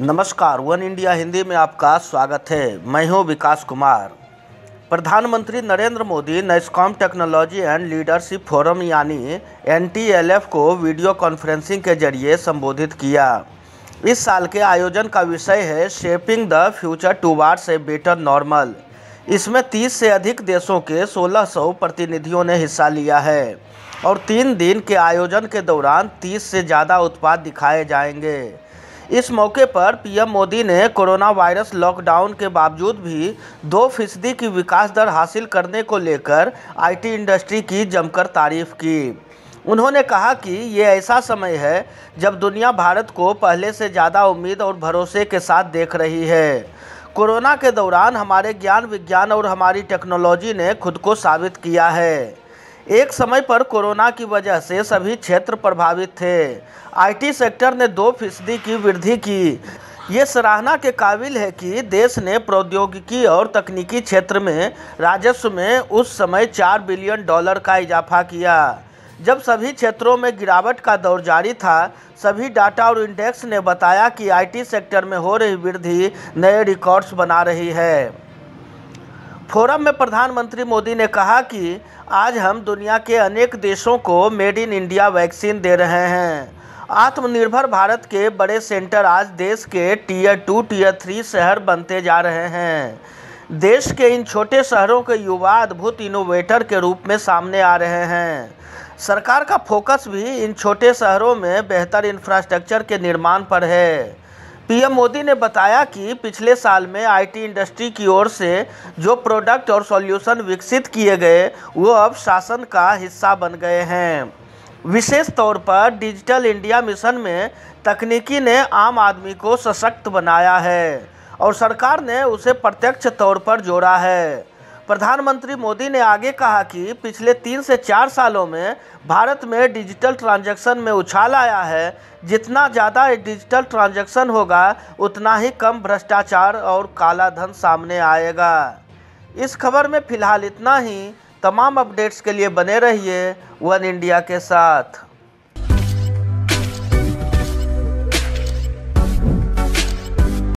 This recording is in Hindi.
नमस्कार वन इंडिया हिंदी में आपका स्वागत है मैं हूं विकास कुमार प्रधानमंत्री Narendra Modi NASSCOM technology and leadership forum यानी एन को वीडियो कॉन्फ्रेंसिंग के जरिए संबोधित किया इस साल के आयोजन का विषय है shaping the future towards a better normal इसमें 30 से अधिक देशों के 1600 प्रतिनिधियों ने हिस्सा लिया है और तीन दिन के आयोजन के दौरान 30 से ज़्यादा उत्पाद दिखाए जाएंगे इस मौके पर पीएम मोदी ने कोरोना वायरस लॉकडाउन के बावजूद भी दो फीसदी की विकास दर हासिल करने को लेकर आईटी इंडस्ट्री की जमकर तारीफ की उन्होंने कहा कि ये ऐसा समय है जब दुनिया भारत को पहले से ज़्यादा उम्मीद और भरोसे के साथ देख रही है कोरोना के दौरान हमारे ज्ञान विज्ञान और हमारी टेक्नोलॉजी ने खुद को साबित किया है एक समय पर कोरोना की वजह से सभी क्षेत्र प्रभावित थे आईटी सेक्टर ने दो फीसदी की वृद्धि की ये सराहना के काबिल है कि देश ने प्रौद्योगिकी और तकनीकी क्षेत्र में राजस्व में उस समय चार बिलियन डॉलर का इजाफा किया जब सभी क्षेत्रों में गिरावट का दौर जारी था सभी डाटा और इंडेक्स ने बताया कि आईटी सेक्टर में हो रही वृद्धि नए रिकॉर्ड्स बना रही है फोरम में प्रधानमंत्री मोदी ने कहा कि आज हम दुनिया के अनेक देशों को मेड इन इंडिया वैक्सीन दे रहे हैं आत्मनिर्भर भारत के बड़े सेंटर आज देश के टीयर टू टीयर थ्री शहर बनते जा रहे हैं देश के इन छोटे शहरों के युवा अद्भुत इनोवेटर के रूप में सामने आ रहे हैं सरकार का फोकस भी इन छोटे शहरों में बेहतर इंफ्रास्ट्रक्चर के निर्माण पर है पीएम मोदी ने बताया कि पिछले साल में आईटी इंडस्ट्री की ओर से जो प्रोडक्ट और सॉल्यूशन विकसित किए गए वो अब शासन का हिस्सा बन गए हैं विशेष तौर पर डिजिटल इंडिया मिशन में तकनीकी ने आम आदमी को सशक्त बनाया है और सरकार ने उसे प्रत्यक्ष तौर पर जोड़ा है प्रधानमंत्री मोदी ने आगे कहा कि पिछले तीन से चार सालों में भारत में डिजिटल ट्रांजैक्शन में उछाल आया है जितना ज़्यादा डिजिटल ट्रांजैक्शन होगा उतना ही कम भ्रष्टाचार और काला धन सामने आएगा इस खबर में फ़िलहाल इतना ही तमाम अपडेट्स के लिए बने रहिए वन इंडिया के साथ